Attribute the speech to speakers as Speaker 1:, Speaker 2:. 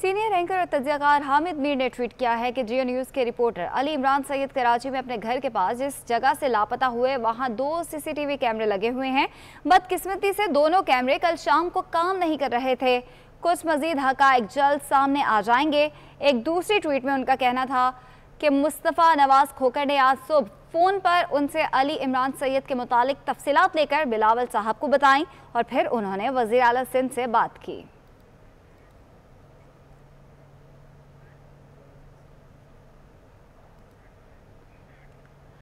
Speaker 1: senior anchor और तजियाकार हामिद मीर ने tweet किया है कि जियो न्यूज़ के रिपोर्टर अली इमरान सैयद कराची में अपने घर के पास जिस जगह से लापता हुए वहां दो सीसीटीवी कैमरे लगे हुए हैं बदकिस्मती से दोनों कैमरे कल शाम को काम नहीं कर रहे थे कुछ मजीद हकायक जल्द सामने आ जाएंगे एक दूसरी ट्वीट में उनका कहना था कि मुस्तफ़ा नवाज़ खोकर ने आज सुबह फ़ोन पर उनसे अली इमरान सैयद के मुतालिक तफसीत लेकर बिलावल साहब को बताई और फिर उन्होंने वजी अल सिंध से बात की